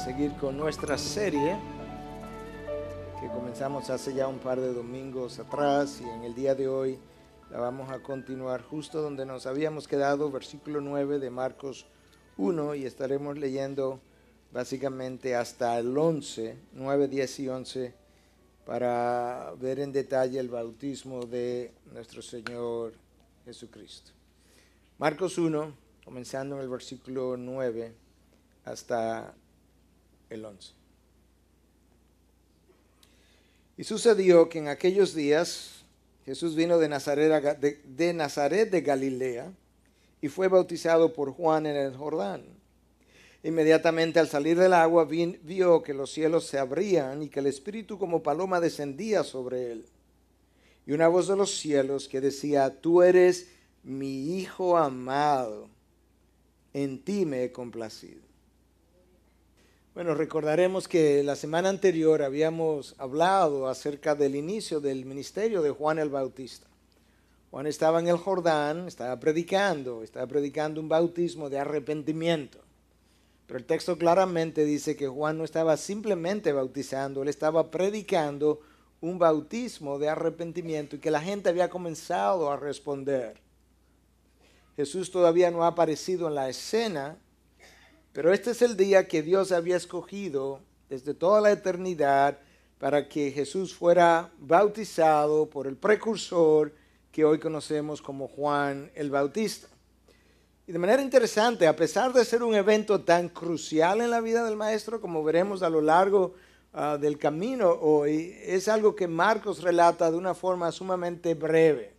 seguir con nuestra serie que comenzamos hace ya un par de domingos atrás y en el día de hoy la vamos a continuar justo donde nos habíamos quedado, versículo 9 de Marcos 1 y estaremos leyendo básicamente hasta el 11, 9, 10 y 11 para ver en detalle el bautismo de nuestro Señor Jesucristo. Marcos 1, comenzando en el versículo 9 hasta el 11. Y sucedió que en aquellos días Jesús vino de Nazaret, de, de Nazaret de Galilea y fue bautizado por Juan en el Jordán. Inmediatamente al salir del agua vio que los cielos se abrían y que el Espíritu como paloma descendía sobre él. Y una voz de los cielos que decía, tú eres mi Hijo amado, en ti me he complacido. Bueno, recordaremos que la semana anterior habíamos hablado acerca del inicio del ministerio de Juan el Bautista. Juan estaba en el Jordán, estaba predicando, estaba predicando un bautismo de arrepentimiento. Pero el texto claramente dice que Juan no estaba simplemente bautizando, él estaba predicando un bautismo de arrepentimiento y que la gente había comenzado a responder. Jesús todavía no ha aparecido en la escena, pero este es el día que Dios había escogido desde toda la eternidad para que Jesús fuera bautizado por el precursor que hoy conocemos como Juan el Bautista. Y de manera interesante, a pesar de ser un evento tan crucial en la vida del maestro, como veremos a lo largo ah, del camino hoy, es algo que Marcos relata de una forma sumamente breve.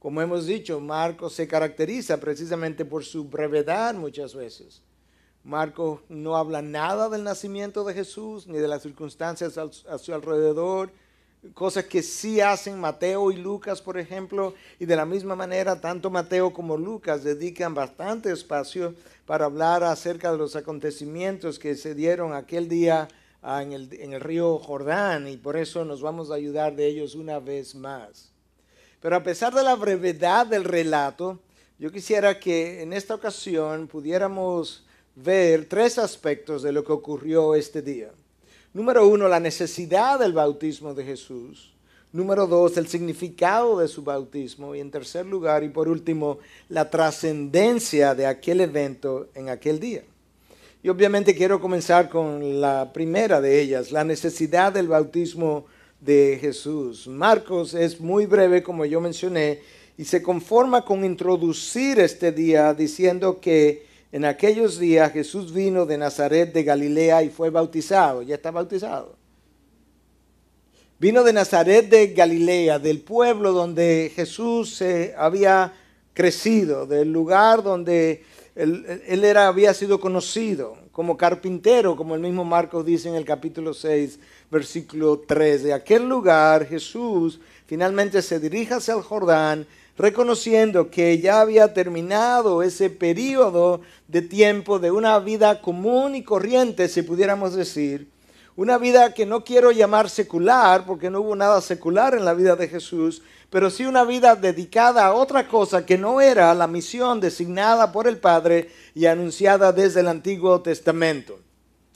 Como hemos dicho, Marcos se caracteriza precisamente por su brevedad muchas veces. Marco no habla nada del nacimiento de Jesús ni de las circunstancias a su alrededor, cosas que sí hacen Mateo y Lucas, por ejemplo, y de la misma manera tanto Mateo como Lucas dedican bastante espacio para hablar acerca de los acontecimientos que se dieron aquel día ah, en el río Jordán y por eso nos vamos a ayudar de ellos una vez más. Pero a pesar de la brevedad del relato, yo quisiera que en esta ocasión pudiéramos ver tres aspectos de lo que ocurrió este día. Número uno, la necesidad del bautismo de Jesús. Número dos, el significado de su bautismo. Y en tercer lugar, y por último, la trascendencia de aquel evento en aquel día. Y obviamente quiero comenzar con la primera de ellas, la necesidad del bautismo de Jesús. Marcos es muy breve, como yo mencioné, y se conforma con introducir este día diciendo que en aquellos días Jesús vino de Nazaret de Galilea y fue bautizado. Ya está bautizado. Vino de Nazaret de Galilea, del pueblo donde Jesús se eh, había crecido, del lugar donde él, era, había sido conocido como carpintero, como el mismo Marcos dice en el capítulo 6, versículo 3. De aquel lugar Jesús finalmente se dirige hacia el Jordán reconociendo que ya había terminado ese periodo de tiempo de una vida común y corriente, si pudiéramos decir, una vida que no quiero llamar secular, porque no hubo nada secular en la vida de Jesús, pero sí una vida dedicada a otra cosa que no era la misión designada por el Padre y anunciada desde el Antiguo Testamento.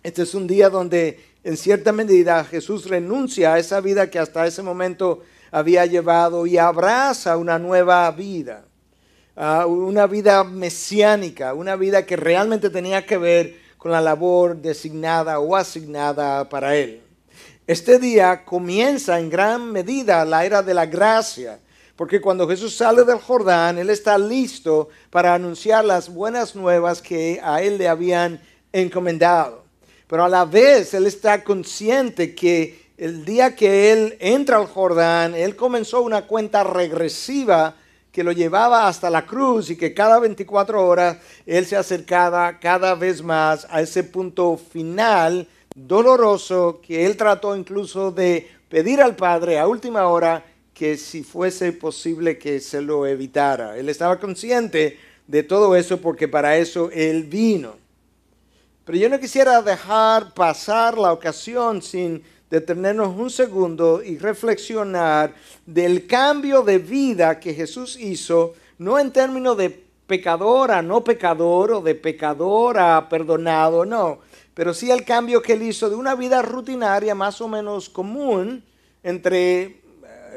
Este es un día donde, en cierta medida, Jesús renuncia a esa vida que hasta ese momento había llevado y abraza una nueva vida, ah, una vida mesiánica, una vida que realmente tenía que ver con la labor designada o asignada para él. Este día comienza en gran medida la era de la gracia, porque cuando Jesús sale del Jordán, Él está listo para anunciar las buenas nuevas que a Él le habían encomendado. Pero a la vez Él está consciente que el día que él entra al Jordán, él comenzó una cuenta regresiva que lo llevaba hasta la cruz y que cada 24 horas él se acercaba cada vez más a ese punto final doloroso que él trató incluso de pedir al Padre a última hora que si fuese posible que se lo evitara. Él estaba consciente de todo eso porque para eso él vino. Pero yo no quisiera dejar pasar la ocasión sin detenernos un segundo y reflexionar del cambio de vida que Jesús hizo, no en términos de pecadora, no pecador o de pecadora, perdonado, no, pero sí el cambio que él hizo de una vida rutinaria más o menos común entre eh,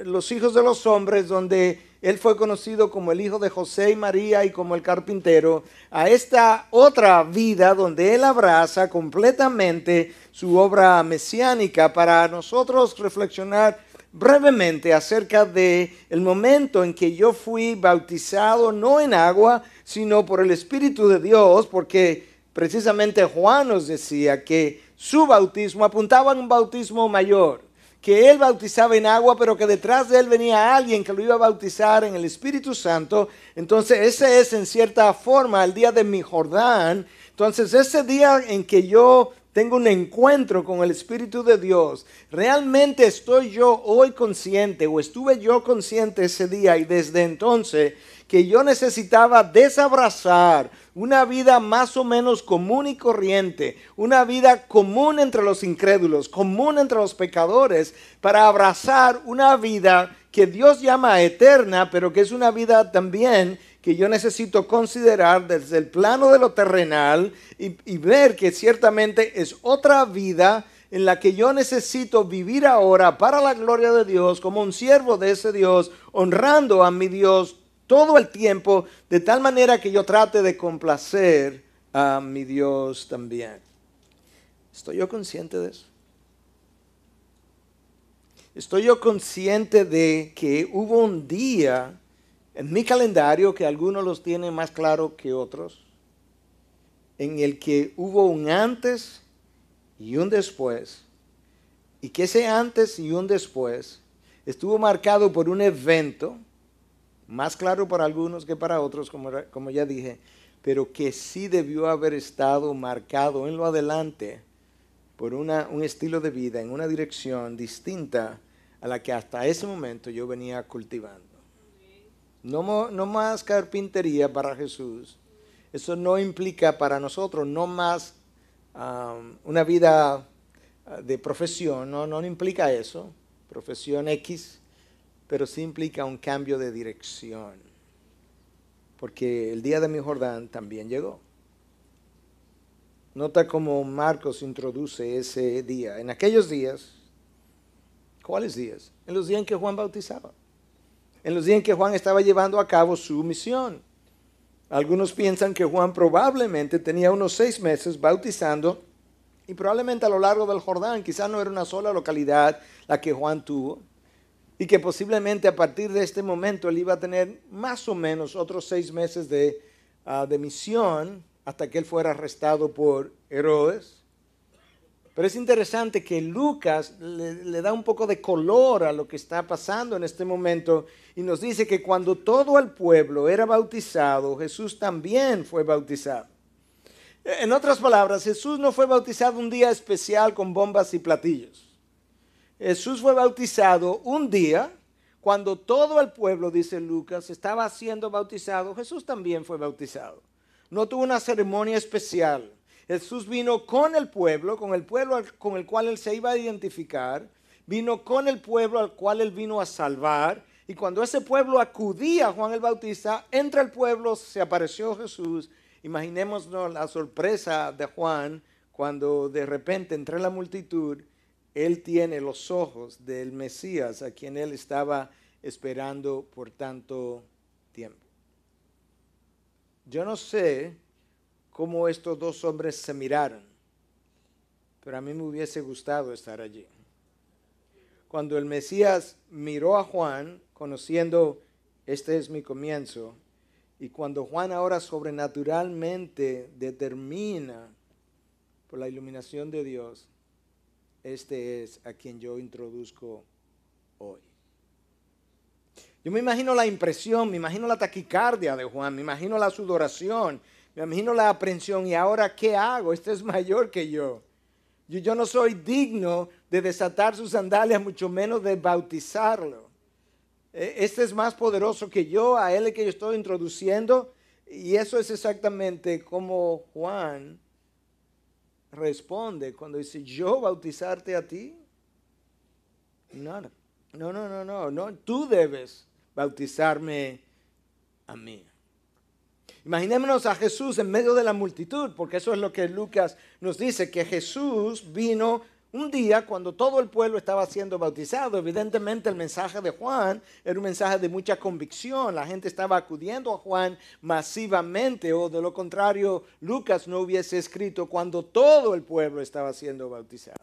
los hijos de los hombres, donde él fue conocido como el hijo de José y María y como el carpintero, a esta otra vida donde él abraza completamente su obra mesiánica para nosotros reflexionar brevemente acerca de el momento en que yo fui bautizado no en agua, sino por el espíritu de Dios, porque precisamente Juan nos decía que su bautismo apuntaba a un bautismo mayor que él bautizaba en agua, pero que detrás de él venía alguien que lo iba a bautizar en el Espíritu Santo. Entonces ese es en cierta forma el día de mi Jordán. Entonces ese día en que yo tengo un encuentro con el Espíritu de Dios, realmente estoy yo hoy consciente o estuve yo consciente ese día y desde entonces que yo necesitaba desabrazar una vida más o menos común y corriente, una vida común entre los incrédulos, común entre los pecadores, para abrazar una vida que Dios llama eterna, pero que es una vida también que yo necesito considerar desde el plano de lo terrenal y, ver que ciertamente es otra vida en la que yo necesito vivir ahora para la gloria de Dios, como un siervo de ese Dios, honrando a mi Dios todo el tiempo, de tal manera que yo trate de complacer a mi Dios también. ¿Estoy yo consciente de eso? ¿Estoy yo consciente de que hubo un día en mi calendario, que algunos los tienen más claro que otros, en el que hubo un antes y un después, y que ese antes y un después estuvo marcado por un evento más claro para algunos que para otros, como, como ya dije, pero que sí debió haber estado marcado en lo adelante por un estilo de vida, en una dirección distinta a la que hasta ese momento yo venía cultivando. No, no más carpintería para Jesús. Eso no implica para nosotros no más um, una vida uh, de profesión, no, no implica eso. Profesión X pero sí implica un cambio de dirección. Porque el día de mi Jordán también llegó. Nota cómo Marcos introduce ese día. En aquellos días, ¿cuáles días? En los días en que Juan bautizaba. En los días en que Juan estaba llevando a cabo su misión. Algunos piensan que Juan probablemente tenía unos seis meses bautizando y probablemente a lo largo del Jordán, quizás no era una sola localidad la que Juan tuvo, y que posiblemente a partir de este momento él iba a tener más o menos otros seis meses de, ah, demisión misión hasta que él fuera arrestado por Herodes. Pero es interesante que Lucas le, da un poco de color a lo que está pasando en este momento y nos dice que cuando todo el pueblo era bautizado, Jesús también fue bautizado. En otras palabras, Jesús no fue bautizado un día especial con bombas y platillos. Jesús fue bautizado un día, cuando todo el pueblo, dice Lucas, estaba siendo bautizado, Jesús también fue bautizado. No tuvo una ceremonia especial. Jesús vino con el pueblo, con el pueblo con el cual él se iba a identificar, vino con el pueblo al cual él vino a salvar, y cuando ese pueblo acudía a Juan el Bautista, entre el pueblo se apareció Jesús. Imaginémonos la sorpresa de Juan cuando de repente entre la multitud él tiene los ojos del Mesías a quien él estaba esperando por tanto tiempo. Yo no sé cómo estos dos hombres se miraron, pero a mí me hubiese gustado estar allí. Cuando el Mesías miró a Juan, conociendo, este es mi comienzo, y cuando Juan ahora sobrenaturalmente determina por la iluminación de Dios, este es a quien yo introduzco hoy. Yo me imagino la impresión, me imagino la taquicardia de Juan, me imagino la sudoración, me imagino la aprensión. ¿Y ahora qué hago? Este es mayor que yo. Yo, no soy digno de desatar sus sandalias, mucho menos de bautizarlo. E, este es más poderoso que yo, a él que yo estoy introduciendo. Y eso es exactamente como Juan responde cuando dice, yo bautizarte a ti? No, no, no, no, no, tú debes bautizarme a mí. Imaginémonos a Jesús en medio de la multitud, porque eso es lo que Lucas nos dice, que Jesús vino un día, cuando todo el pueblo estaba siendo bautizado, evidentemente el mensaje de Juan era un mensaje de mucha convicción. La gente estaba acudiendo a Juan masivamente, o de lo contrario, Lucas no hubiese escrito cuando todo el pueblo estaba siendo bautizado.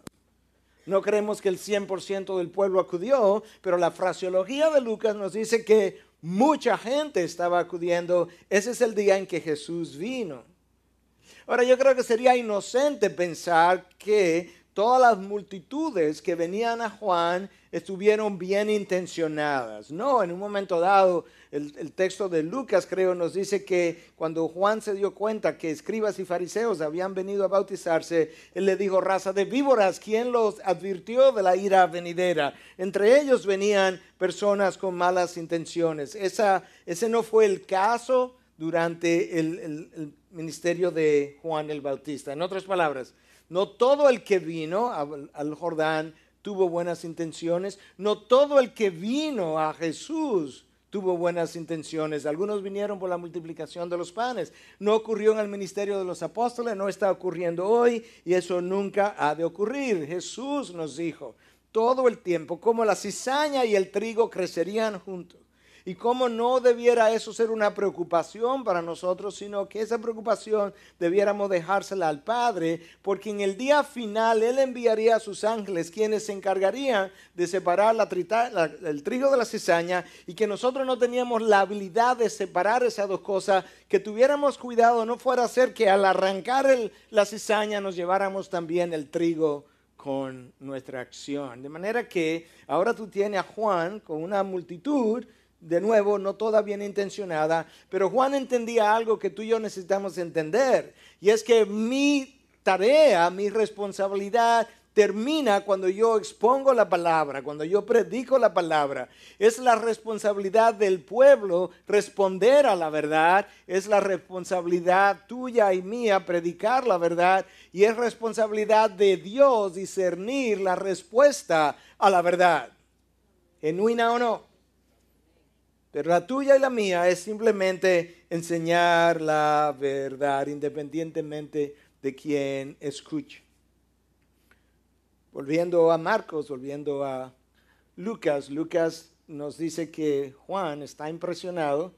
No creemos que el 100% del pueblo acudió, pero la fraseología de Lucas nos dice que mucha gente estaba acudiendo. Ese es el día en que Jesús vino. Ahora, yo creo que sería inocente pensar que todas las multitudes que venían a Juan estuvieron bien intencionadas. No, en un momento dado, el, texto de Lucas creo nos dice que cuando Juan se dio cuenta que escribas y fariseos habían venido a bautizarse, él le dijo, raza de víboras, ¿quién los advirtió de la ira venidera? Entre ellos venían personas con malas intenciones. ese no fue el caso durante el ministerio de Juan el Bautista. En otras palabras, no todo el que vino al Jordán tuvo buenas intenciones. No todo el que vino a Jesús tuvo buenas intenciones. Algunos vinieron por la multiplicación de los panes. No ocurrió en el ministerio de los apóstoles, no está ocurriendo hoy y eso nunca ha de ocurrir. Jesús nos dijo todo el tiempo como la cizaña y el trigo crecerían juntos y cómo no debiera eso ser una preocupación para nosotros, sino que esa preocupación debiéramos dejársela al Padre, porque en el día final Él enviaría a sus ángeles quienes se encargarían de separar el trigo de la cizaña y que nosotros no teníamos la habilidad de separar esas dos cosas, que tuviéramos cuidado, no fuera a ser que al arrancar la cizaña nos lleváramos también el trigo con nuestra acción. De manera que ahora tú tienes a Juan con una multitud de nuevo, no toda bien intencionada, pero Juan entendía algo que tú y yo necesitamos entender, y es que mi tarea, mi responsabilidad termina cuando yo expongo la palabra, cuando yo predico la palabra. Es la responsabilidad del pueblo responder a la verdad, es la responsabilidad tuya y mía predicar la verdad y es responsabilidad de Dios discernir la respuesta a la verdad. ¿Genuina o no? Pero la tuya y la mía es simplemente enseñar la verdad independientemente de quien escuche. Volviendo a Marcos, volviendo a Lucas, Lucas nos dice que Juan está impresionado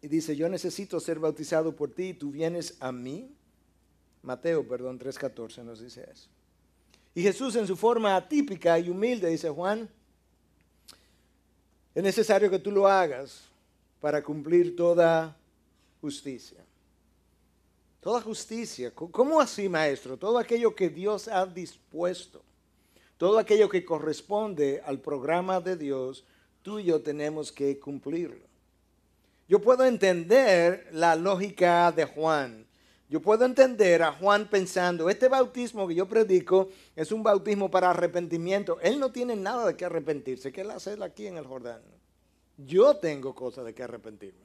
y dice, yo necesito ser bautizado por ti y tú vienes a mí. Mateo, perdón, 3.14 nos dice eso. Y Jesús en su forma atípica y humilde dice, Juan, es necesario que tú lo hagas para cumplir toda justicia. Toda justicia. ¿Cómo así, maestro? Todo aquello que Dios ha dispuesto, todo aquello que corresponde al programa de Dios, tú y yo tenemos que cumplirlo. Yo puedo entender la lógica de Juan yo puedo entender a Juan pensando, este bautismo que yo predico es un bautismo para arrepentimiento. Él no tiene nada de qué arrepentirse. ¿Qué él hace aquí en el Jordán? Yo tengo cosas de qué arrepentirme.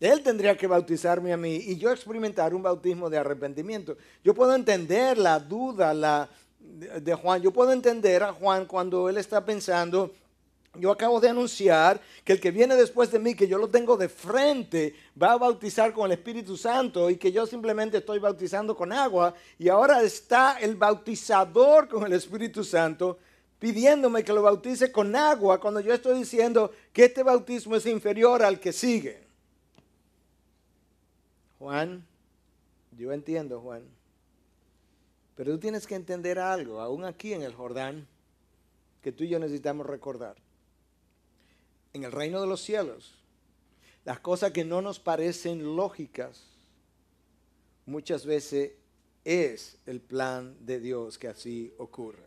Él tendría que bautizarme a mí y yo experimentar un bautismo de arrepentimiento. Yo puedo entender la duda la, de Juan. Yo puedo entender a Juan cuando él está pensando, yo acabo de anunciar que el que viene después de mí, que yo lo tengo de frente, va a bautizar con el Espíritu Santo y que yo simplemente estoy bautizando con agua. Y ahora está el bautizador con el Espíritu Santo pidiéndome que lo bautice con agua cuando yo estoy diciendo que este bautismo es inferior al que sigue. Juan, yo entiendo, Juan, pero tú tienes que entender algo, aún aquí en el Jordán, que tú y yo necesitamos recordar en el reino de los cielos, las cosas que no nos parecen lógicas, muchas veces es el plan de Dios que así ocurra.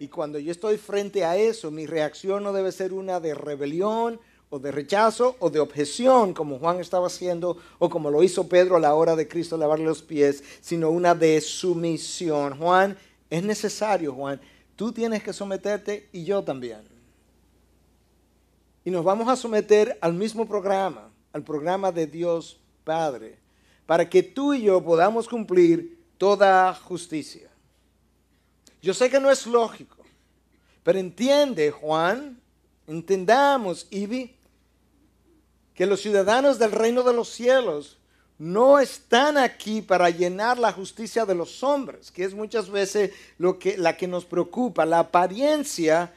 Y cuando yo estoy frente a eso, mi reacción no debe ser una de rebelión o de rechazo o de objeción, como Juan estaba haciendo o como lo hizo Pedro a la hora de Cristo lavarle los pies, sino una de sumisión. Juan, es necesario, Juan, tú tienes que someterte y yo también y nos vamos a someter al mismo programa, al programa de Dios Padre, para que tú y yo podamos cumplir toda justicia. Yo sé que no es lógico, pero entiende Juan, entendamos, Ibi, que los ciudadanos del reino de los cielos no están aquí para llenar la justicia de los hombres, que es muchas veces lo que, la que nos preocupa, la apariencia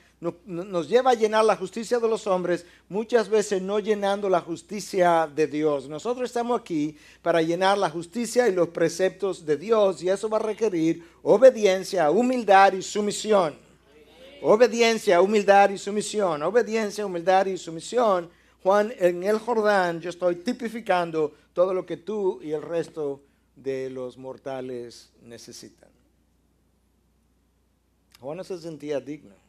nos lleva a llenar la justicia de los hombres, muchas veces no llenando la justicia de Dios. Nosotros estamos aquí para llenar la justicia y los preceptos de Dios y eso va a requerir obediencia, humildad y sumisión. Obediencia, humildad y sumisión. Obediencia, humildad y sumisión. Juan, en el Jordán yo estoy tipificando todo lo que tú y el resto de los mortales necesitan. Juan no se sentía digno.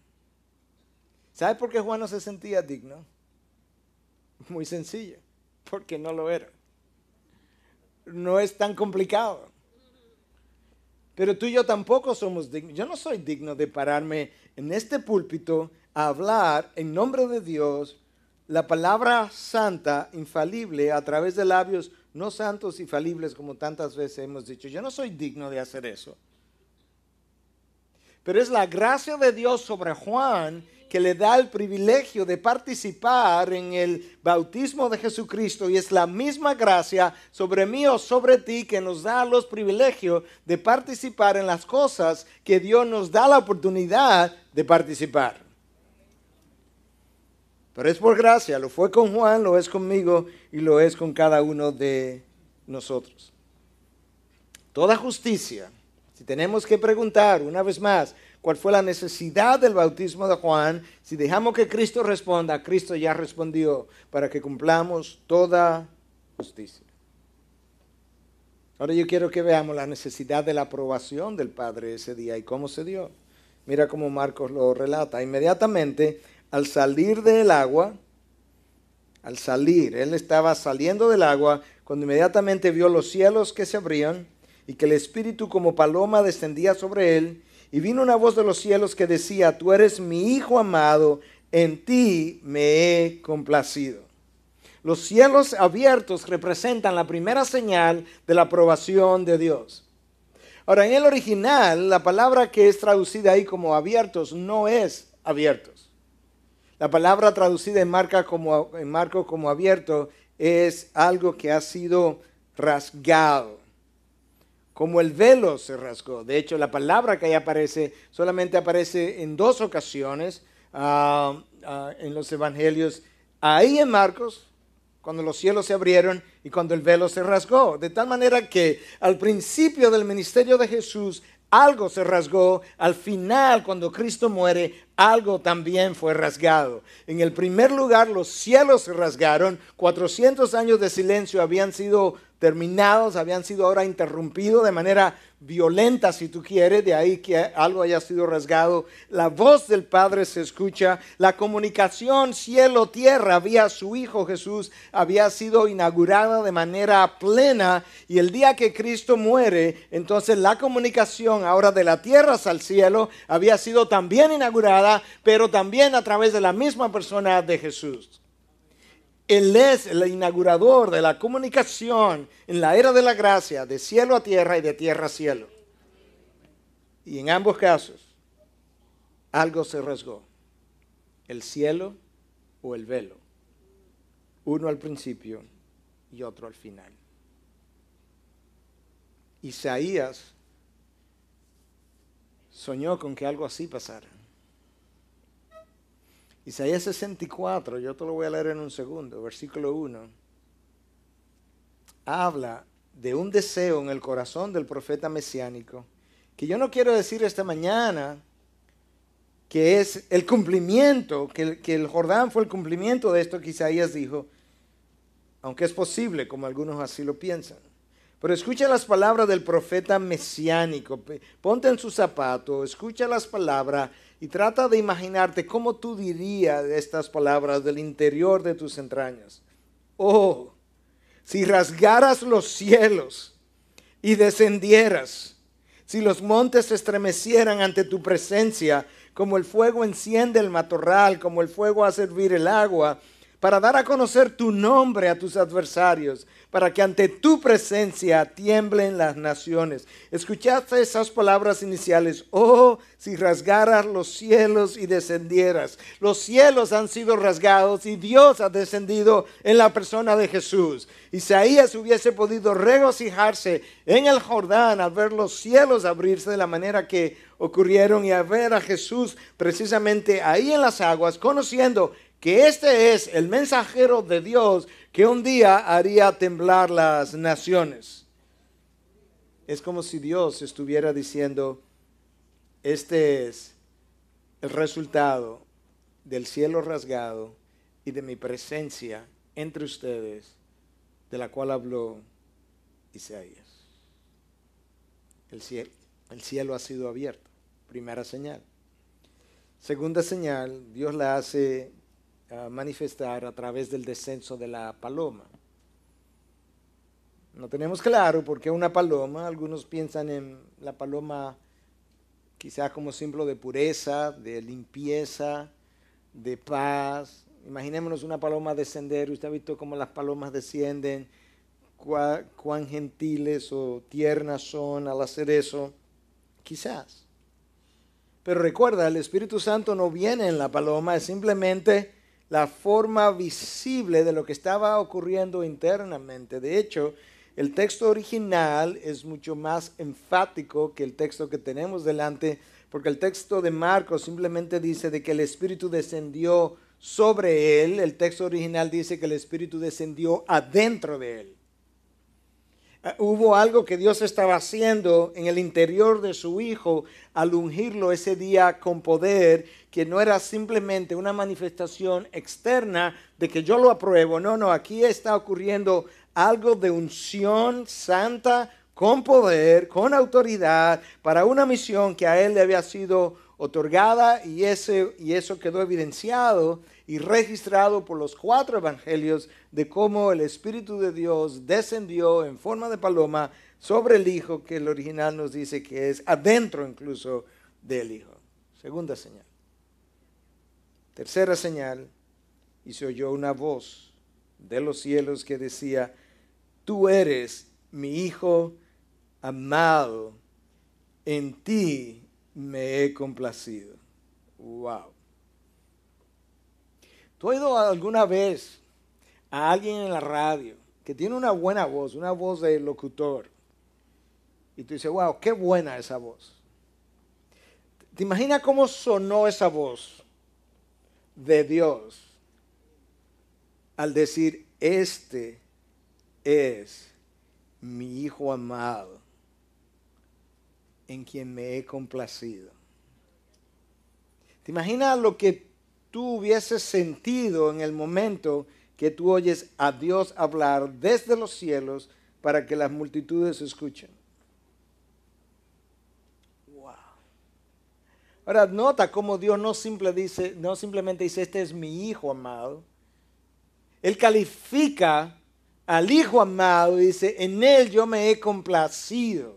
¿Sabes por qué Juan no se sentía digno? Muy sencillo, porque no lo era. No es tan complicado. Pero tú y yo tampoco somos dignos. Yo no soy digno de pararme en este púlpito a hablar en nombre de Dios la palabra santa, infalible, a través de labios no santos y falibles como tantas veces hemos dicho. Yo no soy digno de hacer eso. Pero es la gracia de Dios sobre Juan que le da el privilegio de participar en el bautismo de Jesucristo y es la misma gracia sobre mí o sobre ti que nos da los privilegios de participar en las cosas que Dios nos da la oportunidad de participar. Pero es por gracia, lo fue con Juan, lo es conmigo y lo es con cada uno de nosotros. Toda justicia, si tenemos que preguntar una vez más, cuál fue la necesidad del bautismo de Juan, si dejamos que Cristo responda, Cristo ya respondió para que cumplamos toda justicia. Ahora yo quiero que veamos la necesidad de la aprobación del Padre ese día y cómo se dio. Mira cómo Marcos lo relata. Inmediatamente, al salir del agua, al salir, él estaba saliendo del agua, cuando inmediatamente vio los cielos que se abrían y que el Espíritu como paloma descendía sobre él y vino una voz de los cielos que decía, tú eres mi Hijo amado, en ti me he complacido. Los cielos abiertos representan la primera señal de la aprobación de Dios. Ahora, en el original, la palabra que es traducida ahí como abiertos no es abiertos. La palabra traducida en, como, en marco como abierto es algo que ha sido rasgado como el velo se rasgó. De hecho, la palabra que ahí aparece solamente aparece en dos ocasiones ah, ah, en los evangelios. Ahí en Marcos, cuando los cielos se abrieron y cuando el velo se rasgó. De tal manera que al principio del ministerio de Jesús algo se rasgó, al final cuando Cristo muere algo también fue rasgado. En el primer lugar, los cielos se rasgaron, 400 años de silencio habían sido terminados, habían sido ahora interrumpidos de manera violenta, si tú quieres, de ahí que algo haya sido rasgado. La voz del Padre se escucha, la comunicación cielo-tierra vía su Hijo Jesús había sido inaugurada de manera plena y el día que Cristo muere, entonces la comunicación ahora de la tierra al cielo había sido también inaugurada pero también a través de la misma persona de Jesús. Él es el inaugurador de la comunicación en la era de la gracia, de cielo a tierra y de tierra a cielo. Y en ambos casos, algo se rasgó, el cielo o el velo, uno al principio y otro al final. Isaías soñó con que algo así pasara. Isaías 64, yo te lo voy a leer en un segundo, versículo 1, habla de un deseo en el corazón del profeta mesiánico, que yo no quiero decir esta mañana que es el cumplimiento, que el, Jordán fue el cumplimiento de esto que Isaías dijo, aunque es posible, como algunos así lo piensan. Pero escucha las palabras del profeta mesiánico. Ponte en su zapato, escucha las palabras y trata de imaginarte cómo tú dirías estas palabras del interior de tus entrañas. Oh, si rasgaras los cielos y descendieras, si los montes se estremecieran ante tu presencia, como el fuego enciende el matorral, como el fuego hace hervir el agua, para dar a conocer tu nombre a tus adversarios, para que ante tu presencia tiemblen las naciones. Escuchaste esas palabras iniciales, oh, si rasgaras los cielos y descendieras. Los cielos han sido rasgados y Dios ha descendido en la persona de Jesús. Isaías hubiese podido regocijarse en el Jordán al ver los cielos abrirse de la manera que ocurrieron y a ver a Jesús precisamente ahí en las aguas, conociendo que este es el mensajero de Dios que un día haría temblar las naciones. Es como si Dios estuviera diciendo, este es el resultado del cielo rasgado y de mi presencia entre ustedes, de la cual habló Isaías. El cielo, el cielo ha sido abierto, primera señal. Segunda señal, Dios la hace manifestar a través del descenso de la paloma. No tenemos claro por qué una paloma, algunos piensan en la paloma quizás como símbolo de pureza, de limpieza, de paz. Imaginémonos una paloma descender, usted ha visto cómo las palomas descienden, cuán gentiles o tiernas son al hacer eso, quizás. Pero recuerda, el Espíritu Santo no viene en la paloma, es simplemente la forma visible de lo que estaba ocurriendo internamente. De hecho, el texto original es mucho más enfático que el texto que tenemos delante, porque el texto de Marcos simplemente dice de que el Espíritu descendió sobre él, el texto original dice que el Espíritu descendió adentro de él. Eh, hubo algo que Dios estaba haciendo en el interior de su hijo al ungirlo ese día con poder, que no era simplemente una manifestación externa de que yo lo apruebo. No, no, aquí está ocurriendo algo de unción santa con poder, con autoridad, para una misión que a él le había sido otorgada y, ese, y eso quedó evidenciado y registrado por los cuatro evangelios de cómo el Espíritu de Dios descendió en forma de paloma sobre el Hijo, que el original nos dice que es adentro incluso del Hijo. Segunda señal. Tercera señal, y se oyó una voz de los cielos que decía, tú eres mi Hijo amado, en ti me he complacido. Wow. ¿Tú has oído alguna vez a alguien en la radio que tiene una buena voz, una voz de locutor? Y tú dices, wow, qué buena esa voz. ¿Te imaginas cómo sonó esa voz de Dios al decir, este es mi Hijo amado, en quien me he complacido? ¿Te imaginas lo que tú hubieses sentido en el momento que tú oyes a Dios hablar desde los cielos para que las multitudes escuchen. Wow. Ahora nota cómo Dios no, dice, no simplemente dice, este es mi hijo amado. Él califica al hijo amado y dice, en él yo me he complacido.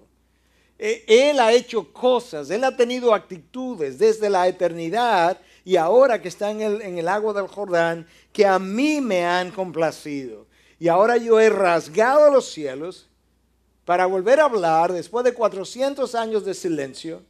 Eh, él ha hecho cosas, él ha tenido actitudes desde la eternidad y ahora que está en el, en el agua del Jordán, que a mí me han complacido. Y ahora yo he rasgado los cielos para volver a hablar después de 400 años de silencio.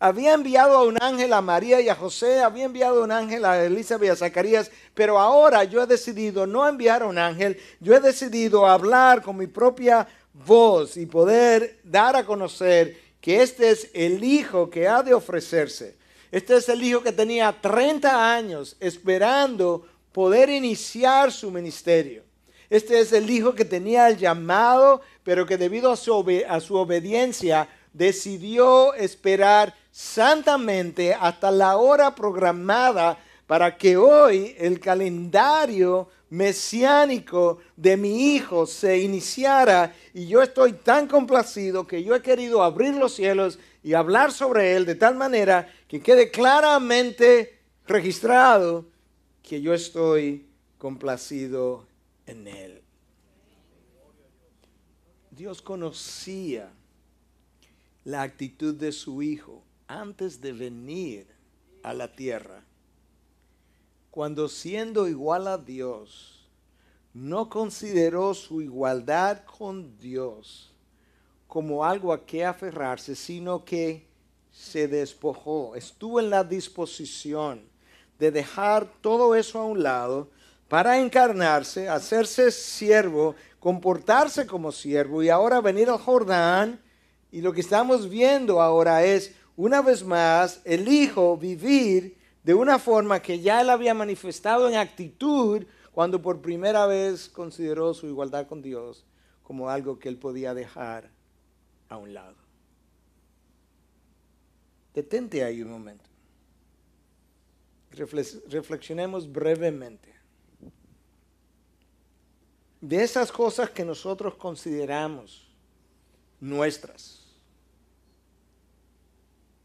Había enviado a un ángel a María y a José, había enviado a un ángel a Elizabeth y a Zacarías, pero ahora yo he decidido no enviar a un ángel, yo he decidido hablar con mi propia voz y poder dar a conocer que este es el Hijo que ha de ofrecerse. Este es el hijo que tenía 30 años esperando poder iniciar su ministerio. Este es el hijo que tenía el llamado, pero que debido a su, a su obediencia decidió esperar santamente hasta la hora programada para que hoy el calendario mesiánico de mi hijo se iniciara y yo estoy tan complacido que yo he querido abrir los cielos y hablar sobre él de tal manera que quede claramente registrado que yo estoy complacido en él. Dios conocía la actitud de su hijo antes de venir a la tierra cuando siendo igual a Dios, no consideró su igualdad con Dios como algo a que aferrarse, sino que se despojó, estuvo en la disposición de dejar todo eso a un lado para encarnarse, hacerse siervo, comportarse como siervo y ahora venir al Jordán. Y lo que estamos viendo ahora es, una vez más, el Hijo vivir de una forma que ya él había manifestado en actitud cuando por primera vez consideró su igualdad con Dios como algo que él podía dejar a un lado. Detente ahí un momento. Reflexionemos brevemente. De esas cosas que nosotros consideramos nuestras.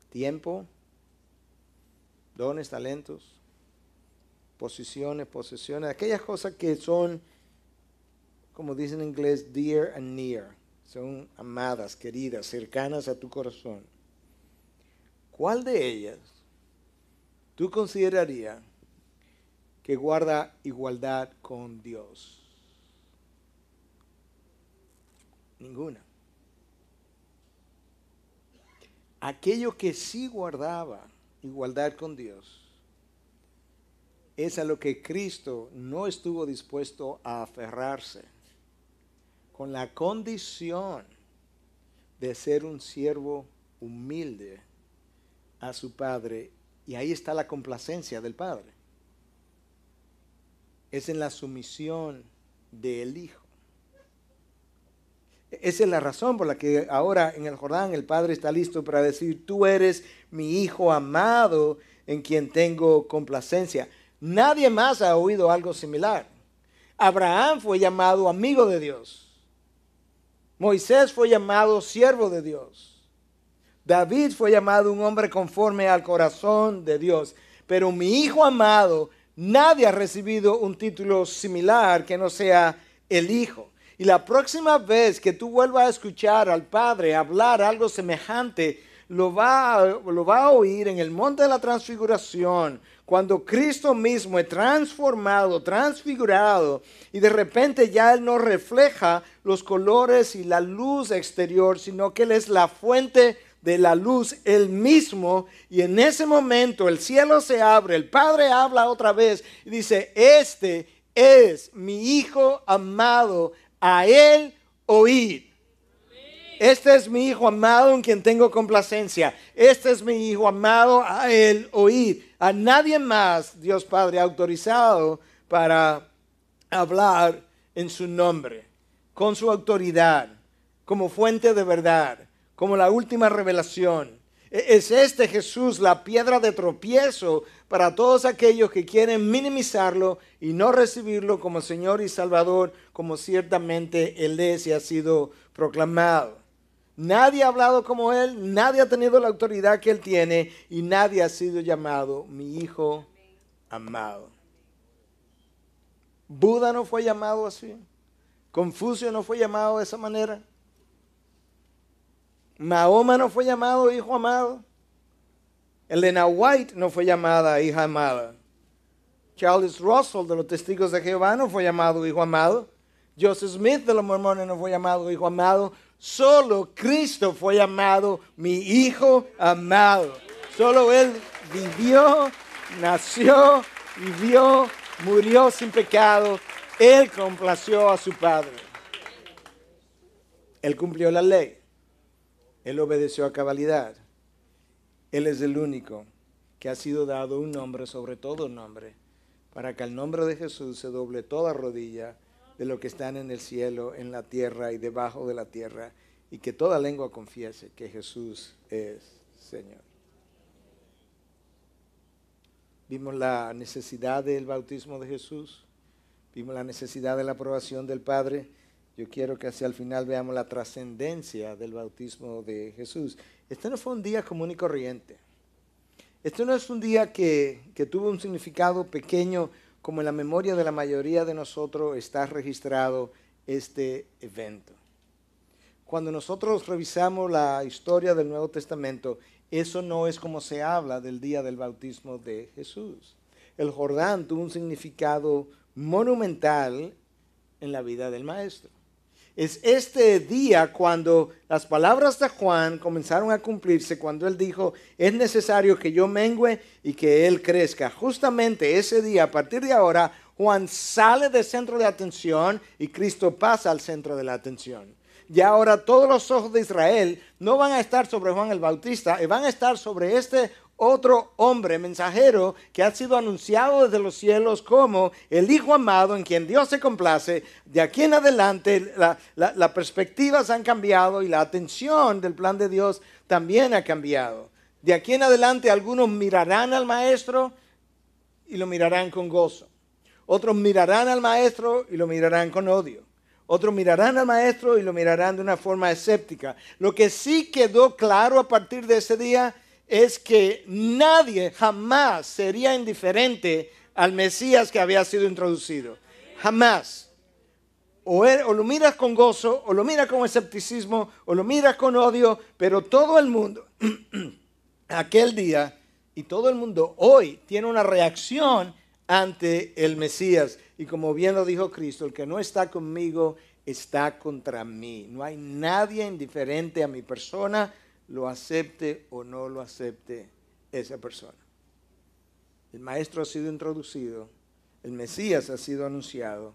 Tiempo, dones, talentos, posiciones, posesiones, aquellas cosas que son, como dicen en inglés, dear and near, son amadas, queridas, cercanas a tu corazón. ¿Cuál de ellas tú considerarías que guarda igualdad con Dios? Ninguna. Aquello que sí guardaba igualdad con Dios, es a lo que Cristo no estuvo dispuesto a aferrarse, con la condición de ser un siervo humilde a su Padre. Y ahí está la complacencia del Padre. Es en la sumisión del Hijo. Esa es la razón por la que ahora en el Jordán el Padre está listo para decir, tú eres mi hijo amado en quien tengo complacencia. Nadie más ha oído algo similar. Abraham fue llamado amigo de Dios. Moisés fue llamado siervo de Dios. David fue llamado un hombre conforme al corazón de Dios. Pero mi hijo amado, nadie ha recibido un título similar que no sea el hijo. Y la próxima vez que tú vuelvas a escuchar al Padre hablar algo semejante, lo va, a, lo va a oír en el monte de la transfiguración, cuando Cristo mismo es transformado, transfigurado, y de repente ya Él no refleja los colores y la luz exterior, sino que Él es la fuente de la luz él mismo y en ese momento el cielo se abre, el Padre habla otra vez y dice, este es mi Hijo amado a él oír Este es mi hijo amado en quien tengo complacencia. Este es mi hijo amado a él oír A nadie más Dios Padre ha autorizado para hablar en su nombre, con su autoridad, como fuente de verdad, como la última revelación es este Jesús la piedra de tropiezo para todos aquellos que quieren minimizarlo y no recibirlo como Señor y Salvador, como ciertamente Él es y ha sido proclamado. Nadie ha hablado como Él, nadie ha tenido la autoridad que Él tiene y nadie ha sido llamado mi hijo amado. Buda no fue llamado así. Confucio no fue llamado de esa manera. Mahoma no fue llamado hijo amado. Elena White no fue llamada hija amada. Charles Russell de los Testigos de Jehová no fue llamado hijo amado. Joseph Smith de los Mormones no fue llamado hijo amado. Solo Cristo fue llamado mi hijo amado. Solo Él vivió, nació, vivió, murió sin pecado. Él complació a su Padre. Él cumplió la ley. Él obedeció a cabalidad. Él es el único que ha sido dado un nombre sobre todo nombre, para que al nombre de Jesús se doble toda rodilla de lo que están en el cielo, en la tierra y debajo de la tierra, y que toda lengua confiese que Jesús es Señor. Vimos la necesidad del bautismo de Jesús, vimos la necesidad de la aprobación del Padre, yo quiero que hacia el final veamos la trascendencia del bautismo de Jesús. Este no fue un día común y corriente. Este no es un día que, tuvo un significado pequeño como en la memoria de la mayoría de nosotros está registrado este evento. Cuando nosotros revisamos la historia del Nuevo Testamento, eso no es como se habla del día del bautismo de Jesús. El Jordán tuvo un significado monumental en la vida del Maestro es este día cuando las palabras de Juan comenzaron a cumplirse, cuando él dijo, es necesario que yo mengüe y que él crezca. Justamente ese día, a partir de ahora, Juan sale del centro de atención y Cristo pasa al centro de la atención. Y ahora todos los ojos de Israel no van a estar sobre Juan el Bautista, van a estar sobre este otro hombre mensajero que ha sido anunciado desde los cielos como el Hijo amado en quien Dios se complace. De aquí en adelante las perspectivas han cambiado y la atención del plan de Dios también ha cambiado. De aquí en adelante algunos mirarán al Maestro y lo mirarán con gozo. Otros mirarán al Maestro y lo mirarán con odio. Otros mirarán al Maestro y lo mirarán de una forma escéptica. Lo que sí quedó claro a partir de ese día es que nadie jamás sería indiferente al Mesías que había sido introducido. Jamás. Er, o, lo miras con gozo, o lo miras con escepticismo, o lo miras con odio, pero todo el mundo, aquel día y todo el mundo hoy tiene una reacción ante el Mesías. Y como bien lo dijo Cristo, el que no está conmigo está contra mí. No hay nadie indiferente a mi persona, lo acepte o no lo acepte esa persona. El maestro ha sido introducido, el Mesías ha sido anunciado,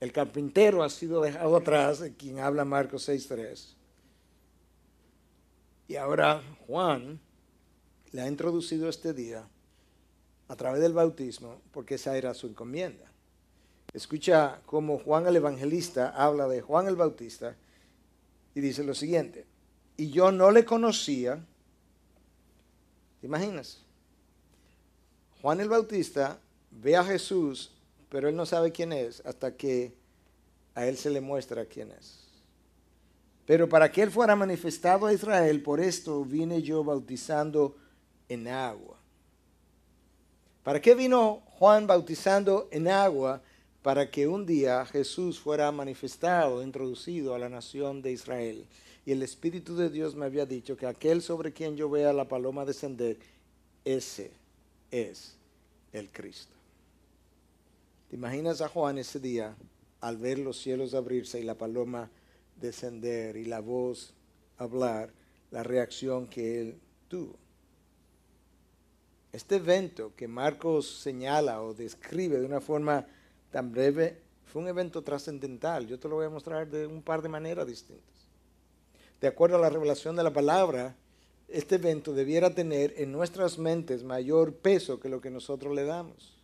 el carpintero ha sido dejado atrás, quien habla Marcos 6.3. Y ahora Juan le ha introducido este día a través del bautismo, porque esa era su encomienda. Escucha cómo Juan el Evangelista habla de Juan el Bautista y dice lo siguiente y yo no le conocía, imagínense, imaginas? Juan el Bautista ve a Jesús, pero él no sabe quién es hasta que a él se le muestra quién es. Pero para que él fuera manifestado a Israel, por esto vine yo bautizando en agua. ¿Para qué vino Juan bautizando en agua? Para que un día Jesús fuera manifestado, introducido a la nación de Israel y el Espíritu de Dios me había dicho que aquel sobre quien yo vea la paloma descender, ese es el Cristo. ¿Te imaginas a Juan ese día al ver los cielos abrirse y la paloma descender y la voz hablar, la reacción que él tuvo? Este evento que Marcos señala o describe de una forma tan breve fue un evento trascendental. Yo te lo voy a mostrar de un par de maneras distintas de acuerdo a la revelación de la palabra, este evento debiera tener en nuestras mentes mayor peso que lo que nosotros le damos.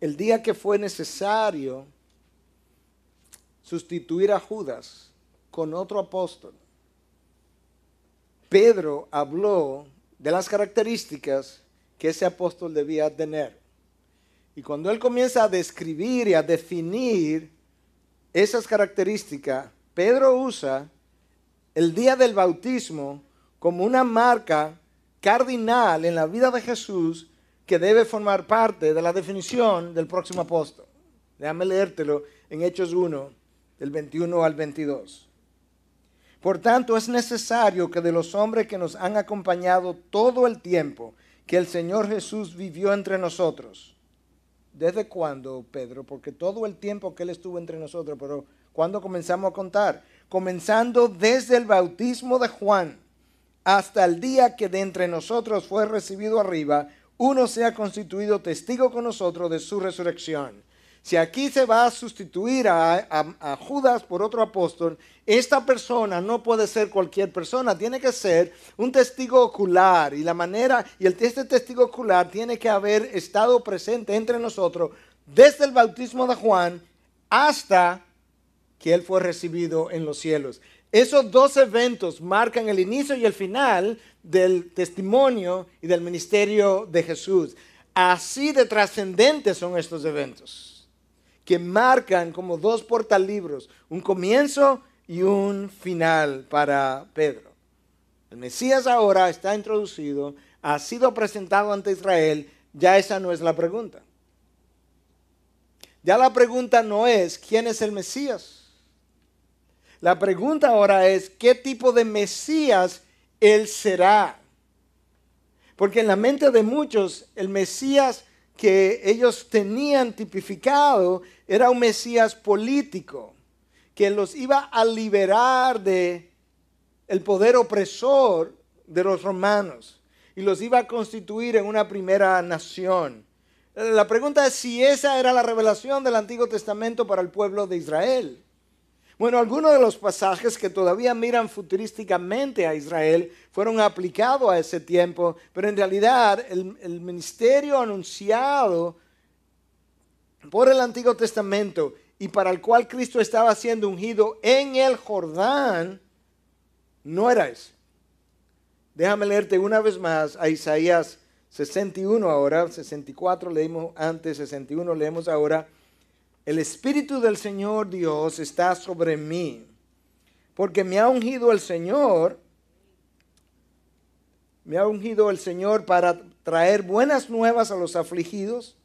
El día que fue necesario sustituir a Judas con otro apóstol, Pedro habló de las características que ese apóstol debía tener. Y cuando él comienza a describir y a definir esas características, Pedro usa el día del bautismo como una marca cardinal en la vida de Jesús que debe formar parte de la definición del próximo apóstol. Déjame leértelo en Hechos 1, del 21 al 22. Por tanto, es necesario que de los hombres que nos han acompañado todo el tiempo que el Señor Jesús vivió entre nosotros. ¿Desde cuándo, Pedro? Porque todo el tiempo que Él estuvo entre nosotros, pero ¿Cuándo comenzamos a contar? Comenzando desde el bautismo de Juan hasta el día que de entre nosotros fue recibido arriba, uno se ha constituido testigo con nosotros de su resurrección. Si aquí se va a sustituir a, Judas por otro apóstol, esta persona no puede ser cualquier persona, tiene que ser un testigo ocular. Y la manera, y el, este testigo ocular tiene que haber estado presente entre nosotros desde el bautismo de Juan hasta que él fue recibido en los cielos. Esos dos eventos marcan el inicio y el final del testimonio y del ministerio de Jesús. Así de trascendentes son estos eventos, que marcan como dos portalibros, un comienzo y un final para Pedro. El Mesías ahora está introducido, ha sido presentado ante Israel, ya esa no es la pregunta. Ya la pregunta no es quién es el Mesías la pregunta ahora es, ¿qué tipo de Mesías él será? Porque en la mente de muchos, el Mesías que ellos tenían tipificado era un Mesías político, que los iba a liberar de el poder opresor de los romanos y los iba a constituir en una primera nación. La pregunta es si esa era la revelación del Antiguo Testamento para el pueblo de Israel. Bueno, algunos de los pasajes que todavía miran futurísticamente a Israel fueron aplicados a ese tiempo, pero en realidad el, ministerio anunciado por el Antiguo Testamento y para el cual Cristo estaba siendo ungido en el Jordán, no era eso. Déjame leerte una vez más a Isaías 61 ahora, 64 leímos antes, 61 leemos ahora. El Espíritu del Señor Dios está sobre mí, porque me ha ungido el Señor, me ha ungido el Señor para traer buenas nuevas a los afligidos,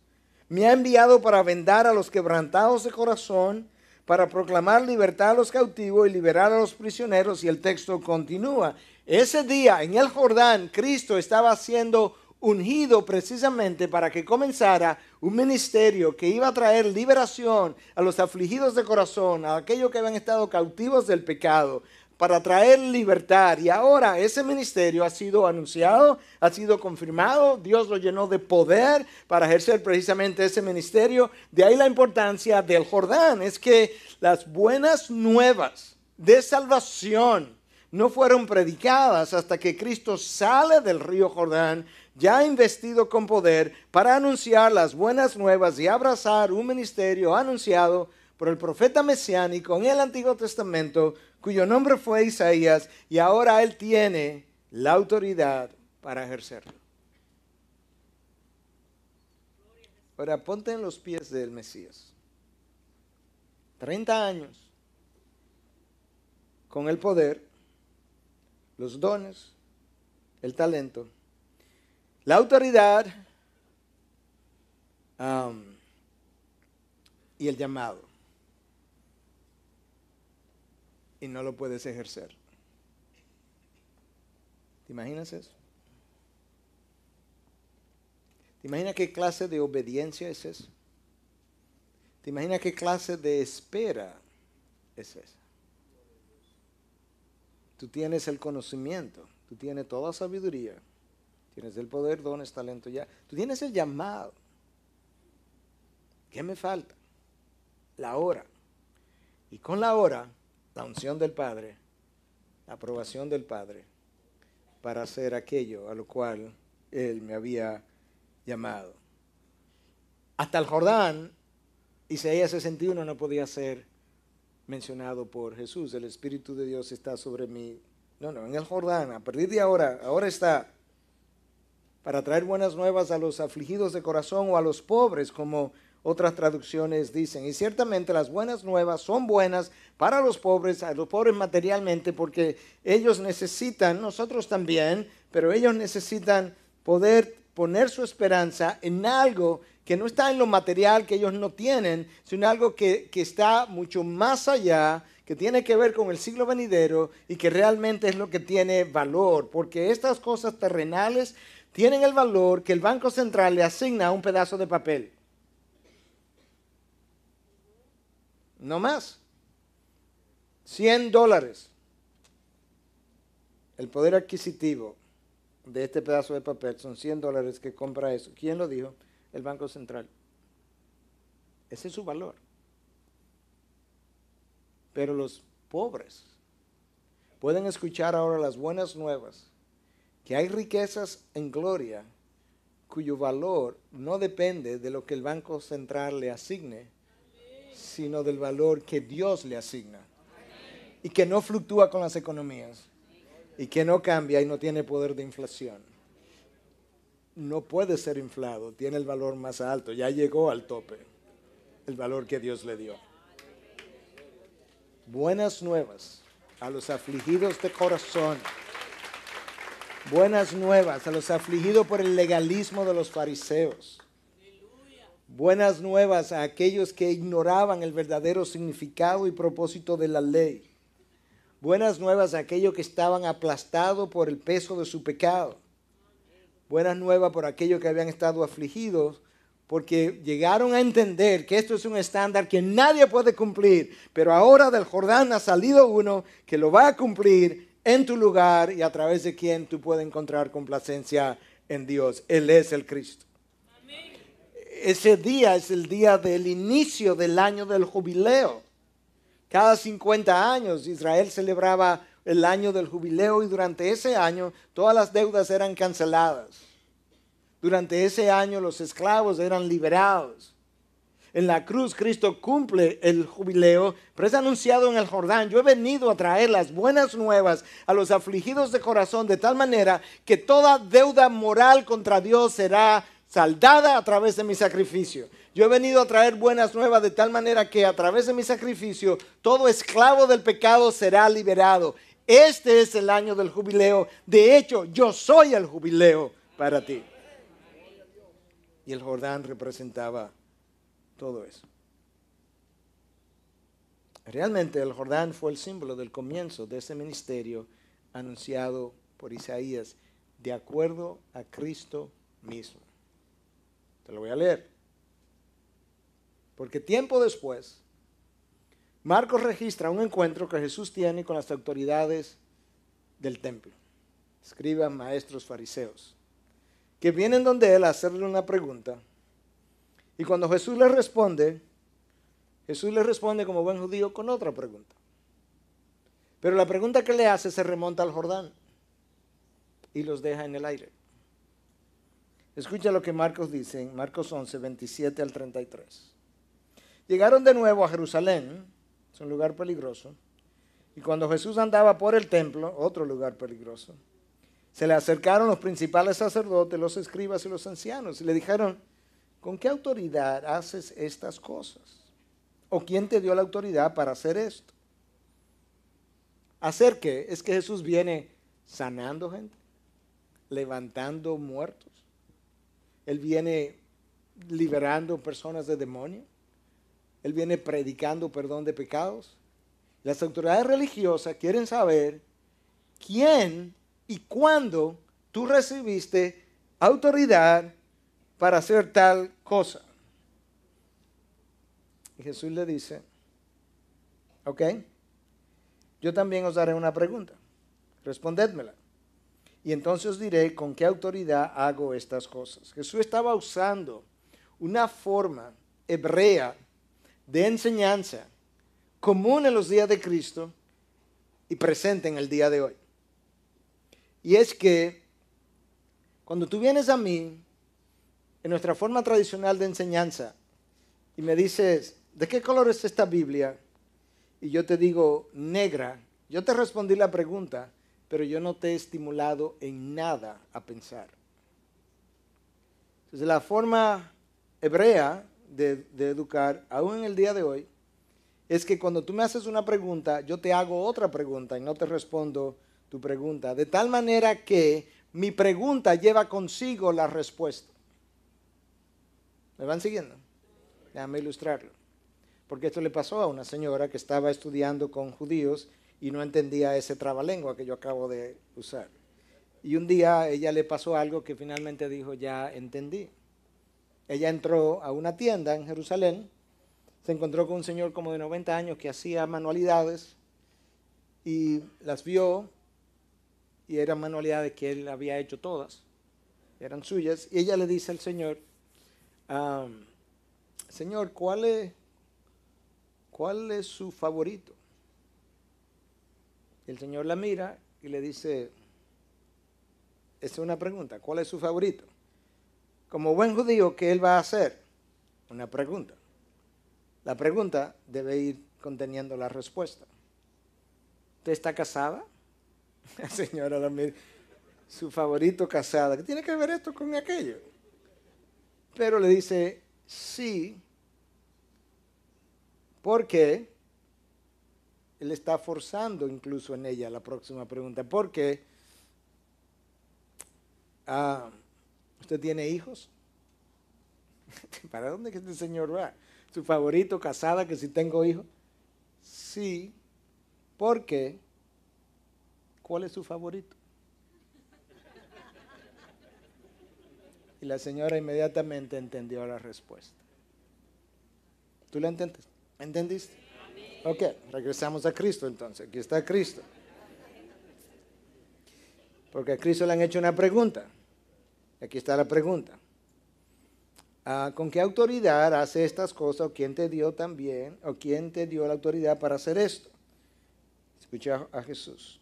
me ha enviado para vendar a los quebrantados de corazón, para proclamar libertad a los cautivos y liberar a los prisioneros. Y el texto continúa. Ese día en el Jordán, Cristo estaba haciendo ungido precisamente para que comenzara un ministerio que iba a traer liberación a los afligidos de corazón, a aquellos que habían estado cautivos del pecado, para traer libertad. Y ahora ese ministerio ha sido anunciado, ha sido confirmado, Dios lo llenó de poder para ejercer precisamente ese ministerio. De ahí la importancia del Jordán, es que las buenas nuevas de salvación, no fueron predicadas hasta que Cristo sale del río Jordán, ya investido con poder, para anunciar las buenas nuevas y abrazar un ministerio anunciado por el profeta mesiánico en el Antiguo Testamento, cuyo nombre fue Isaías, y ahora él tiene la autoridad para ejercerlo. Ahora ponte en los pies del Mesías. 30 años con el poder los dones, el talento, la autoridad y el llamado. Y no lo puedes ejercer. ¿Te imaginas eso? ¿Te imaginas qué clase de obediencia es eso? ¿Te imaginas qué clase de espera es eso? Tú tienes el conocimiento, tú tienes toda sabiduría, tienes el poder, dones, talento ya. Tú tienes el llamado. ¿Qué me falta? La hora. Y con la hora, la unción del Padre, la aprobación del Padre, para hacer aquello a lo cual Él me había llamado. Hasta el Jordán, y Isaías 61 no podía ser mencionado por Jesús, el Espíritu de Dios está sobre mí. No, no, en el Jordán, a partir de ahora, ahora está para traer buenas nuevas a los afligidos de corazón o a los pobres, como otras traducciones dicen. Y ciertamente las buenas nuevas son buenas para los pobres, a los pobres materialmente, porque ellos necesitan, nosotros también, pero ellos necesitan poder poner su esperanza en algo que no está en lo material que ellos no tienen, sino algo que, que, está mucho más allá, que tiene que ver con el siglo venidero y que realmente es lo que tiene valor, porque estas cosas terrenales tienen el valor que el Banco Central le asigna a un pedazo de papel. No más. 100 dólares. El poder adquisitivo de este pedazo de papel son 100 dólares que compra eso. ¿Quién lo dijo? El Banco Central. Ese es su valor. Pero los pobres pueden escuchar ahora las buenas nuevas, que hay riquezas en gloria cuyo valor no depende de lo que el Banco Central le asigne, sino del valor que Dios le asigna y que no fluctúa con las economías y que no cambia y no tiene poder de inflación, no puede ser inflado, tiene el valor más alto, ya llegó al tope, el valor que Dios le dio. Buenas nuevas a los afligidos de corazón. Buenas nuevas a los afligidos por el legalismo de los fariseos. Buenas nuevas a aquellos que ignoraban el verdadero significado y propósito de la ley. Buenas nuevas a aquellos que estaban aplastados por el peso de su pecado. Buenas nuevas por aquellos que habían estado afligidos porque llegaron a entender que esto es un estándar que nadie puede cumplir, pero ahora del Jordán ha salido uno que lo va a cumplir en tu lugar y a través de quien tú puedes encontrar complacencia en Dios. Él es el Cristo. Ese día es el día del inicio del año del jubileo. Cada 50 años Israel celebraba el año del jubileo y durante ese año todas las deudas eran canceladas. Durante ese año los esclavos eran liberados. En la cruz Cristo cumple el jubileo, pero es anunciado en el Jordán. Yo he venido a traer las buenas nuevas a los afligidos de corazón de tal manera que toda deuda moral contra Dios será saldada a través de mi sacrificio. Yo he venido a traer buenas nuevas de tal manera que a través de mi sacrificio todo esclavo del pecado será liberado. Este es el año del jubileo. De hecho, yo soy el jubileo para ti. Y el Jordán representaba todo eso. Realmente el Jordán fue el símbolo del comienzo de ese ministerio anunciado por Isaías de acuerdo a Cristo mismo. Te lo voy a leer. Porque tiempo después, Marcos registra un encuentro que Jesús tiene con las autoridades del templo, escribas, maestros, fariseos, que vienen donde él a hacerle una pregunta. Y cuando Jesús le responde, Jesús le responde como buen judío con otra pregunta. Pero la pregunta que le hace se remonta al Jordán y los deja en el aire. Escucha lo que Marcos dice en Marcos 11, 27 al 33. Llegaron de nuevo a Jerusalén, es un lugar peligroso, y cuando Jesús andaba por el templo, otro lugar peligroso, se le acercaron los principales sacerdotes, los escribas y los ancianos, y le dijeron, ¿con qué autoridad haces estas cosas? ¿O quién te dio la autoridad para hacer esto? ¿Hacer qué? Es que Jesús viene sanando gente, levantando muertos, Él viene liberando personas de demonios él viene predicando perdón de pecados. Las autoridades religiosas quieren saber quién y cuándo tú recibiste autoridad para hacer tal cosa. Y Jesús le dice, ok, yo también os daré una pregunta, respondedmela. Y entonces os diré con qué autoridad hago estas cosas. Jesús estaba usando una forma hebrea de enseñanza común en los días de Cristo y presente en el día de hoy. Y es que cuando tú vienes a mí, en nuestra forma tradicional de enseñanza, y me dices, ¿de qué color es esta Biblia? Y yo te digo, negra, yo te respondí la pregunta, pero yo no te he estimulado en nada a pensar. desde la forma hebrea de, educar, aún en el día de hoy, es que cuando tú me haces una pregunta, yo te hago otra pregunta y no te respondo tu pregunta. De tal manera que mi pregunta lleva consigo la respuesta. ¿Me van siguiendo? Déjame ilustrarlo. Porque esto le pasó a una señora que estaba estudiando con judíos y no entendía ese trabalengua que yo acabo de usar. Y un día ella le pasó algo que finalmente dijo, ya entendí. Ella entró a una tienda en Jerusalén, se encontró con un señor como de 90 años que hacía manualidades y las vio y eran manualidades que él había hecho todas, eran suyas, y ella le dice al señor, señor, ¿cuál es, ¿cuál es su favorito? el señor la mira y le dice, esa es una pregunta, ¿cuál es su favorito? Como buen judío, ¿qué él va a hacer? Una pregunta. La pregunta debe ir conteniendo la respuesta. ¿Usted está casada? La señora su favorito casada. ¿Qué tiene que ver esto con aquello? Pero le dice, sí, ¿Por qué? él está forzando incluso en ella la próxima pregunta. Porque... qué? Ah, ¿Usted tiene hijos? ¿Para dónde que este señor va? ¿Su favorito casada que si tengo hijos? Sí, ¿por qué? ¿cuál es su favorito? Y la señora inmediatamente entendió la respuesta. ¿Tú la entendiste? ¿Entendiste? Ok, regresamos a Cristo entonces. Aquí está Cristo. Porque a Cristo le han hecho una pregunta. Aquí está la pregunta. Ah, ¿Con qué autoridad hace estas cosas? ¿O quién te dio también? ¿O quién te dio la autoridad para hacer esto? Escucha a Jesús.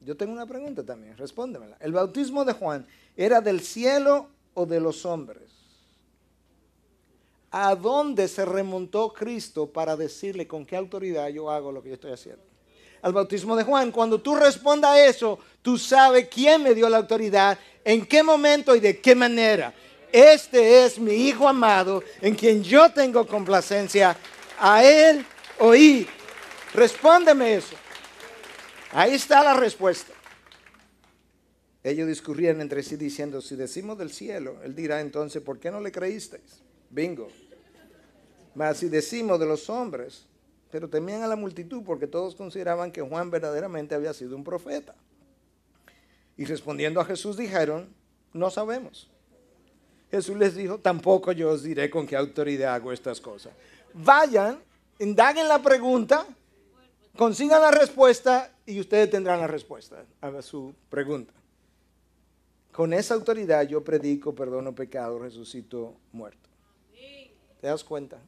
Yo tengo una pregunta también, respóndemela. ¿El bautismo de Juan era del cielo o de los hombres? ¿A dónde se remontó Cristo para decirle con qué autoridad yo hago lo que yo estoy haciendo? al bautismo de Juan. Cuando tú respondas a eso, tú sabes quién me dio la autoridad, en qué momento y de qué manera. Este es mi Hijo amado, en quien yo tengo complacencia. A Él oí. Respóndeme eso. Ahí está la respuesta. Ellos discurrían entre sí diciendo, si decimos del cielo, Él dirá entonces, ¿por qué no le creísteis? Bingo. Mas si decimos de los hombres, pero temían a la multitud porque todos consideraban que Juan verdaderamente había sido un profeta. Y respondiendo a Jesús dijeron, no sabemos. Jesús les dijo, tampoco yo os diré con qué autoridad hago estas cosas. Vayan, indaguen la pregunta, consigan la respuesta y ustedes tendrán la respuesta a su pregunta. Con esa autoridad yo predico, perdono pecado, resucito muerto. ¿Te das cuenta?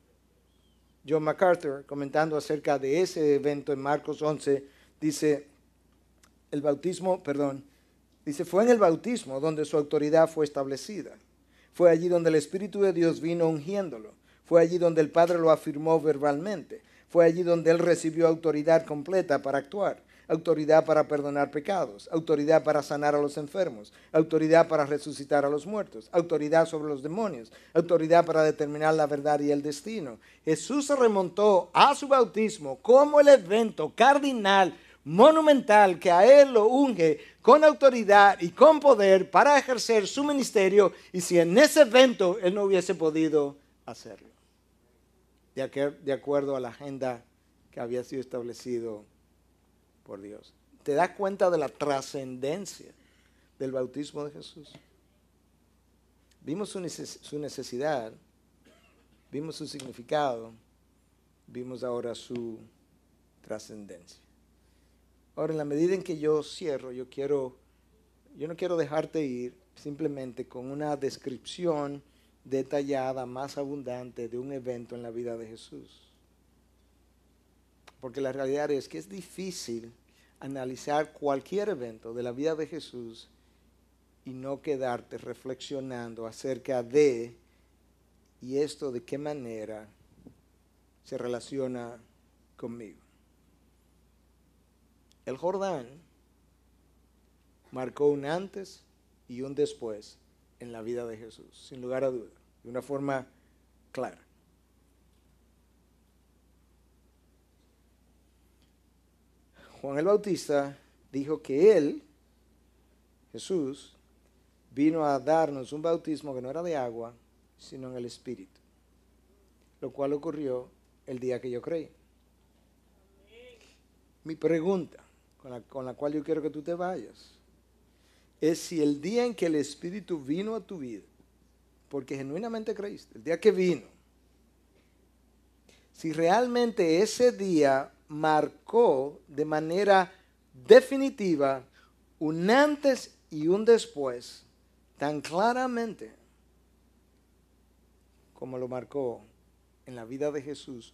John MacArthur, comentando acerca de ese evento en Marcos 11, dice, el bautismo, perdón, dice, fue en el bautismo donde su autoridad fue establecida. Fue allí donde el Espíritu de Dios vino ungiéndolo. Fue allí donde el Padre lo afirmó verbalmente. Fue allí donde él recibió autoridad completa para actuar autoridad para perdonar pecados, autoridad para sanar a los enfermos, autoridad para resucitar a los muertos, autoridad sobre los demonios, autoridad para determinar la verdad y el destino. Jesús se remontó a su bautismo como el evento cardinal monumental que a él lo unge con autoridad y con poder para ejercer su ministerio y si en ese evento él no hubiese podido hacerlo, de, de acuerdo a la agenda que había sido establecido por Dios. Te das cuenta de la trascendencia del bautismo de Jesús. Vimos su, necesidad, vimos su significado, vimos ahora su trascendencia. Ahora, en la medida en que yo cierro, yo quiero, yo no quiero dejarte ir simplemente con una descripción detallada, más abundante de un evento en la vida de Jesús porque la realidad es que es difícil analizar cualquier evento de la vida de Jesús y no quedarte reflexionando acerca de y esto de qué manera se relaciona conmigo. El Jordán marcó un antes y un después en la vida de Jesús, sin lugar a duda, de una forma clara. Juan el Bautista dijo que él, Jesús, vino a darnos un bautismo que no era de agua, sino en el Espíritu, lo cual ocurrió el día que yo creí. Mi pregunta, con la, cual yo quiero que tú te vayas, es si el día en que el Espíritu vino a tu vida, porque genuinamente creíste, el día que vino, si realmente ese día marcó de manera definitiva un antes y un después tan claramente como lo marcó en la vida de Jesús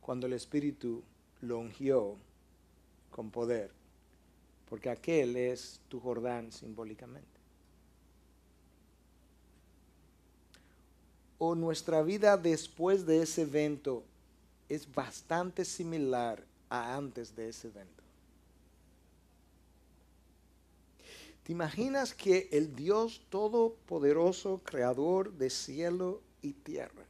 cuando el Espíritu lo ungió con poder, porque aquel es tu Jordán simbólicamente. O nuestra vida después de ese evento es bastante similar a antes de ese evento. ¿Te imaginas que el Dios todopoderoso, creador de cielo y tierra,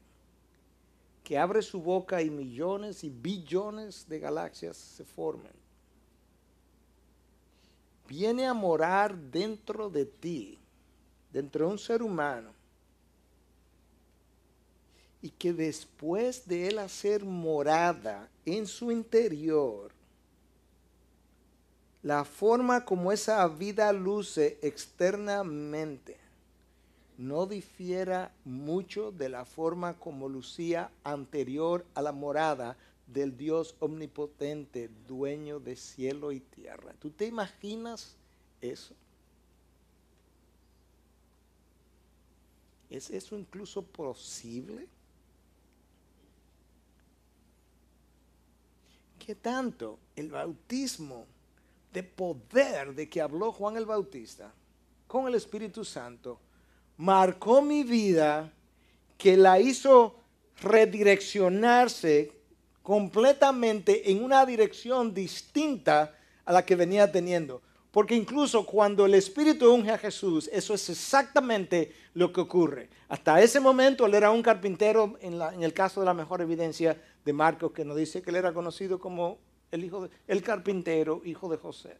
que abre su boca y millones y billones de galaxias se formen, viene a morar dentro de ti, dentro de un ser humano, y que después de él hacer morada en su interior, la forma como esa vida luce externamente no difiera mucho de la forma como lucía anterior a la morada del Dios omnipotente, dueño de cielo y tierra. ¿Tú te imaginas eso? ¿Es eso incluso posible? ¿Qué tanto el bautismo de poder de que habló Juan el Bautista con el Espíritu Santo marcó mi vida que la hizo redireccionarse completamente en una dirección distinta a la que venía teniendo? Porque incluso cuando el Espíritu unge a Jesús, eso es exactamente lo que ocurre. Hasta ese momento él era un carpintero, en, el caso de la mejor evidencia de Marcos, que nos dice que él era conocido como el, hijo el carpintero, hijo de José,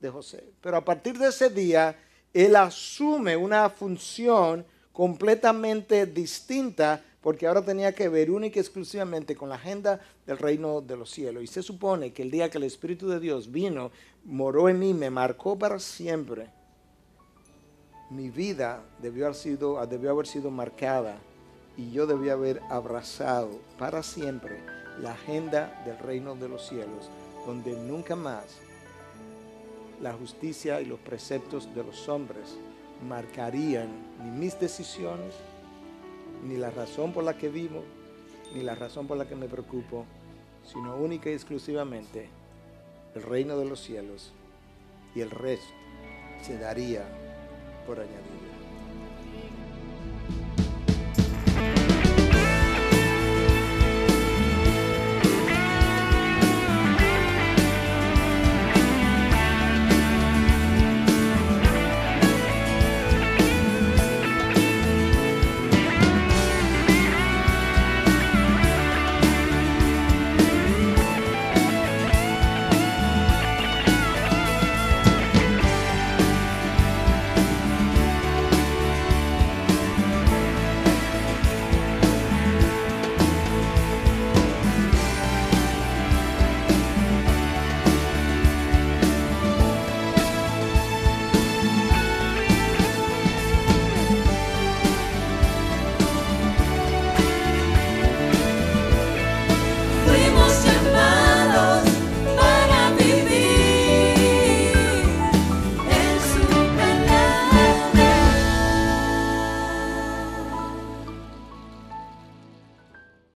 de José. Pero a partir de ese día, él asume una función completamente distinta, porque ahora tenía que ver única y exclusivamente con la agenda del reino de los cielos. Y se supone que el día que el Espíritu de Dios vino, moró en mí, me marcó para siempre, mi vida debió haber sido, debió haber sido marcada y yo debía haber abrazado para siempre la agenda del reino de los cielos, donde nunca más la justicia y los preceptos de los hombres marcarían ni mis decisiones, ni la razón por la que vivo, ni la razón por la que me preocupo, sino única y exclusivamente el reino de los cielos y el resto se daría por añadir.